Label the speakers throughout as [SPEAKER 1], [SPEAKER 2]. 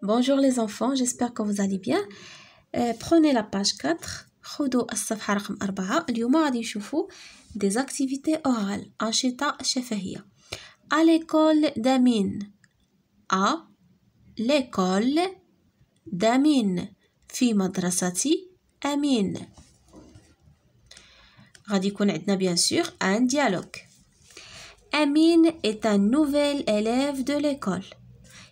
[SPEAKER 1] Bonjour les enfants, j'espère que vous allez bien. Euh, prenez la page 4, خدوا الصفحة رقم 4. adi shufu des activités orales, anshita À l'école d'Amin. À l'école d'Amin. Fi madrasati, Amin. bien sûr un dialogue. Amin est un nouvel élève de l'école.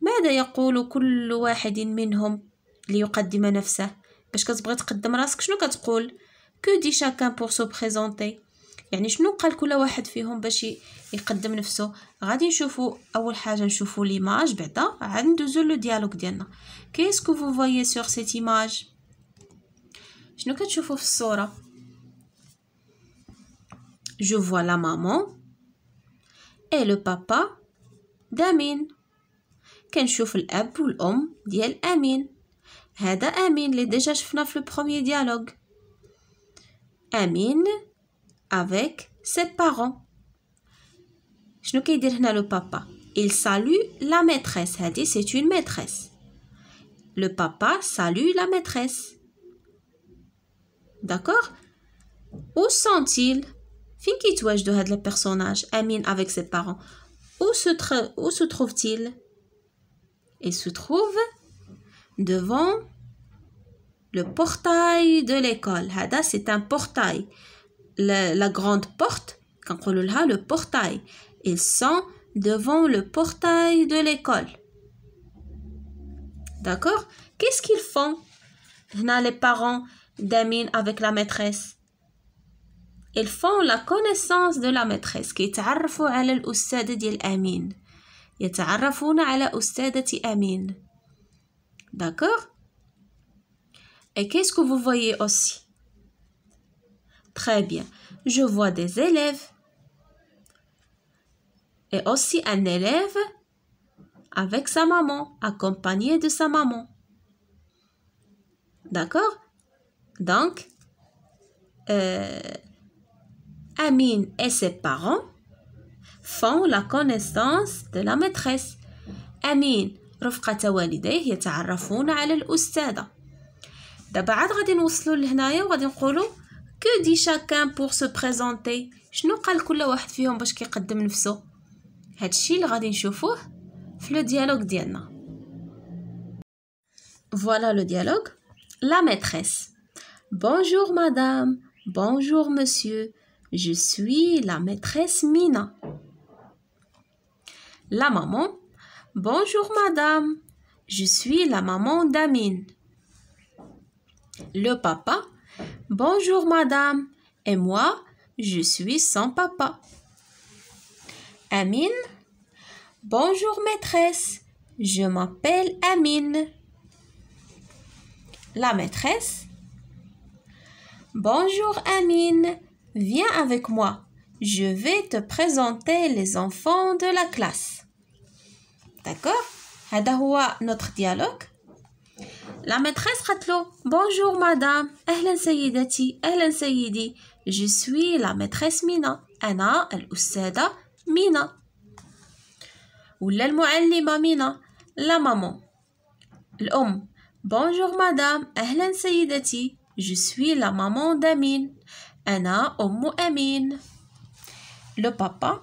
[SPEAKER 1] ماذا يقول كل واحد منهم ليقدم نفسه باش كتبغي تقدم راسك شنو كتقول كو دي شاكان بور سو بريزونتي يعني شنو قال كل واحد فيهم باش يقدم نفسه غادي نشوفوا اول حاجه نشوفوا ليماج بعدا عاد ندوزو لو ديالوغ ديالنا كيسكو فو فوي سور سيت ايماج شنو كتشوفوا في الصوره جو فوا لا مامون اي لو بابا دامين Quand on t l'om pour l'homme, dit C'est Amine. deja est déjà le premier dialogue. Amin avec ses parents. Je ne peux pas le papa. Il salue la maîtresse. Hadi c'est une maîtresse. Le papa salue la maîtresse. D'accord Où sont-ils Finquitouage de les personnage Amin avec ses parents. Où se trouve-t-il ils se trouvent devant le portail de l'école. Hada, c'est un portail. La, grande porte, quand on le portail. Ils sont devant le portail de l'école. D'accord Qu'est-ce qu'ils font les parents d'Amin avec la maîtresse ils font la connaissance de la maîtresse qui est D'accord Et qu'est-ce que vous voyez aussi Très bien. Je vois des élèves. Et aussi un élève avec sa maman, accompagné de sa maman. D'accord Donc, Amin euh, Amine et ses parents font la connaissance de la maîtresse أمين رفقة والديه يتعرفون على الأستاذة دابا عاد غادي نوصلوا لهنايا وغادي نقولوا كو دي شاكان بور سو بريزونتي شنو قال كل واحد فيهم باش كيقدم نفسه هادشي اللي غادي نشوفوه في لو ديالوغ ديالنا فوالا لو ديالوغ لا maîtresse. بونجور مدام بونجور مسيو جو سوي لا maîtresse Mina. La maman. Bonjour madame, je suis la maman d'Amine. Le papa. Bonjour madame, et moi, je suis son papa. Amine. Bonjour maîtresse, je m'appelle Amine. La maîtresse. Bonjour Amine, viens avec moi, je vais te présenter les enfants de la classe. D'accord هذا notre dialogue. La maîtresse Ratlo, Bonjour madame, أهلا سيدتي, أهلا سيدي. Je suis la maîtresse Mina. أنا Mina. مينا. ولا المعلمة Mina. La maman. L'homme. Bonjour madame, أهلا سيدتي. Je suis la maman d'Amin. أنا أم Amine le papa.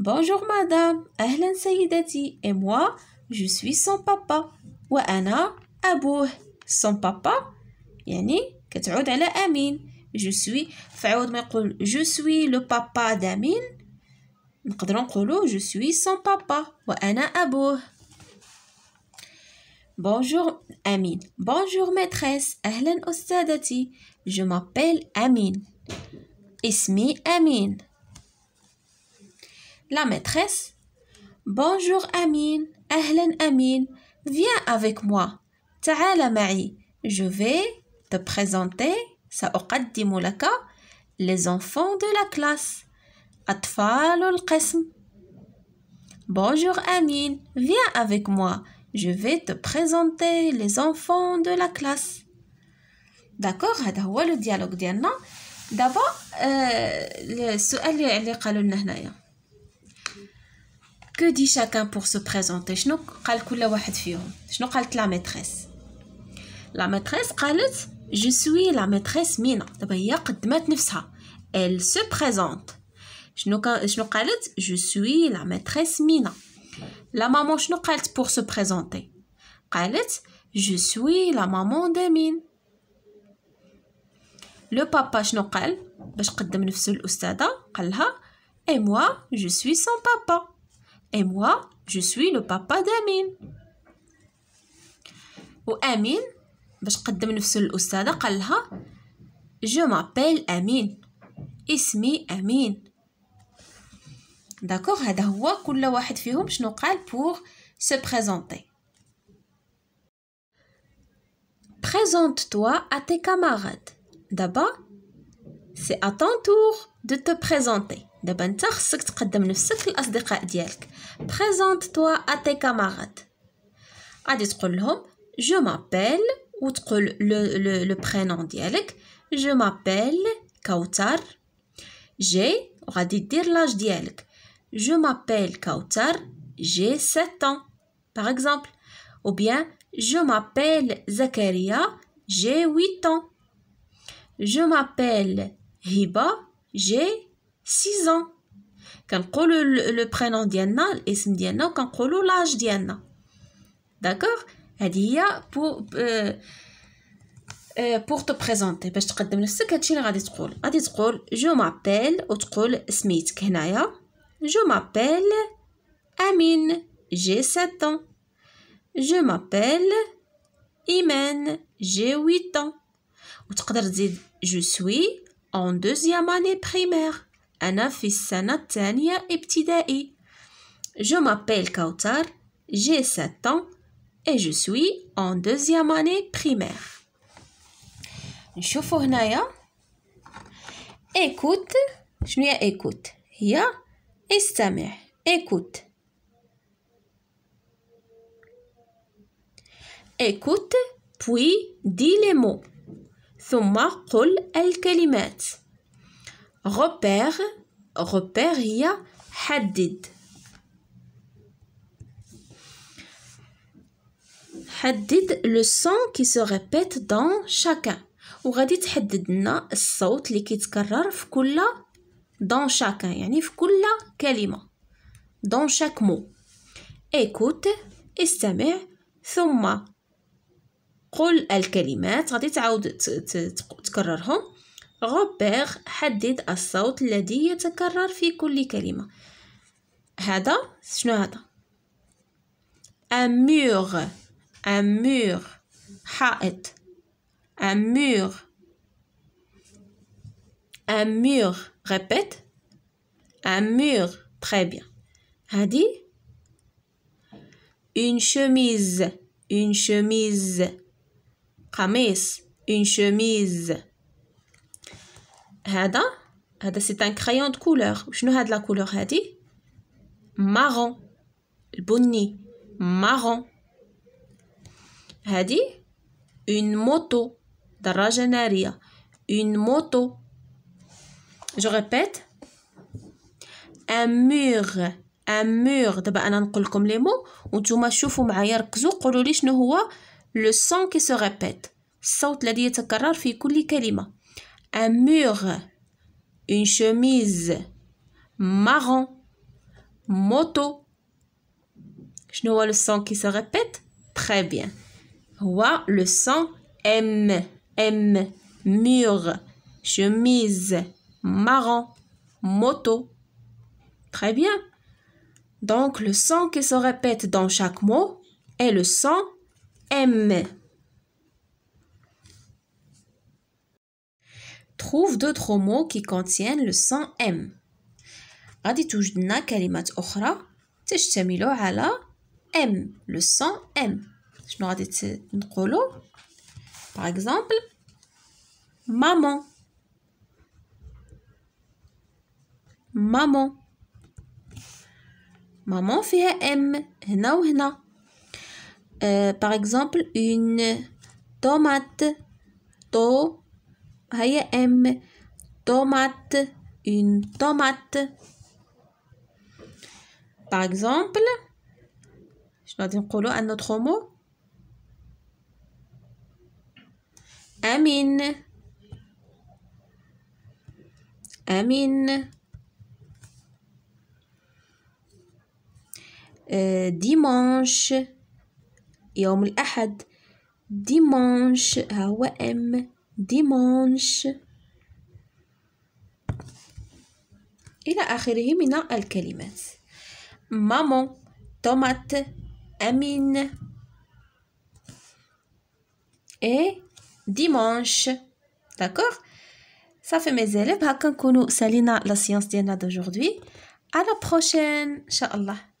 [SPEAKER 1] Bonjour madame, ahlan Et moi, je suis son papa. Wa ana Abu, Son papa, yani كتعود على Je suis Faoud ما je suis le papa d'Amin. je suis son papa. Ana Abu. Bonjour Amin. Bonjour maîtresse. Ahlan ostadati. Je m'appelle Amine. Ismi amine. La maîtresse Bonjour Amine, len Amine, viens avec moi. تعال معي. Je vais te présenter سأقدم les enfants de la classe. أطفال القسم Bonjour Amine, viens avec moi. Je vais te présenter les enfants de la classe. D'accord, À هو le dialogue d'abord euh, le ce elle elle a dit que dit chacun pour se présenter je n'ai pas dit à la maîtresse la maîtresse a dit je suis la maîtresse mina d'abord a présenté elle se présente je n'ai pas pas dit je la maîtresse mina la maman je n'ai pas dit pour se présenter a dit je suis la maman de min لو بابا شنو قال باش قدم نفسه للاستاذه قال لها اي موا جو سوي سون بابا اي موا جو سوي لو بابا دامين وامين باش قدم نفسه للاستاذه قال لها جو مابيل امين اسمي امين داكوغ هذا هو كل واحد فيهم شنو قال بور se بريزونتي presente Présente-toi à tes camarades. d'abord, c'est à ton tour de te présenter. D'abord, tu Présente-toi à tes camarades. tu je m'appelle, outre le, prénom je m'appelle Kautar. J'ai, on va dire l'âge je m'appelle Kautar, j'ai 7 ans, par exemple. Ou bien, je m'appelle Zakaria, j'ai 8 ans. Je m'appelle Hiba, j'ai 6 ans. Quand le, le prénom Diana, l'ism Diana, quand l'âge Diana. D'accord Adia pour euh, euh, pour te présenter. Je te ce que tu je m'appelle, Smith Kenaya. Je m'appelle Amin, j'ai 7 ans. Je m'appelle Imen, j'ai 8 ans je suis en deuxième année primaire, un enfant sénégalais et petit je m'appelle Kautar, j'ai sept ans et je suis en deuxième année primaire. chauffeur écoute, je écoute, et écoute, écoute, puis dis les mots. ثم قل الكلمات غوبير غوبير هي حدد حدد لو سون كي سو ريبيت دون شاكان وغادي تحدد لنا الصوت اللي كيتكرر في كل دون شاكان يعني في كل كلمه دون شاك مو ايكوت استمع ثم قل الكلمات غادي تعاود تكررهم روبير حدد الصوت الذي يتكرر في كل كلمة هذا شنو هذا امور امور حائط امور امور ريبيت امور تري بيان هذه هادي une chemise une chemise قميص اون شوميز هذا هذا سي ان كرايون دو كولور شنو هاد لا كولور هادي مارون البني مارون هادي اون موتو دراجه ناريه اون موتو جو ريبيت ان مور ان مور دابا انا نقول لكم لي مو وانتوما شوفوا معايا ركزوا قولوا لي شنو هو le son qui se répète saute الذي يتكرر في كل un mur une chemise marron moto Je vois le son qui se répète très bien هو le son M M mur chemise marron moto très bien donc le son qui se répète dans chaque mot est le son M. Trouve d'autres mots qui contiennent le son M. غادي توجد لنا كلمات أخرى تشتمل على M le son M شنو غادي نقولو par exemple maman maman maman فيها M هنا وهنا euh, par exemple une tomate to m H&M, tomate une tomate par exemple Je dois dire un autre mot amin Amine. Euh, dimanche يوم الأحد ديمانش ها هو أم ديمانش إلى آخره من الكلمات مامو تومات أمين إي ديمانش داكوغ صافي مازالب هاكا نكونو سالينا لا ديالنا دوجوردي على بروشين إن شاء الله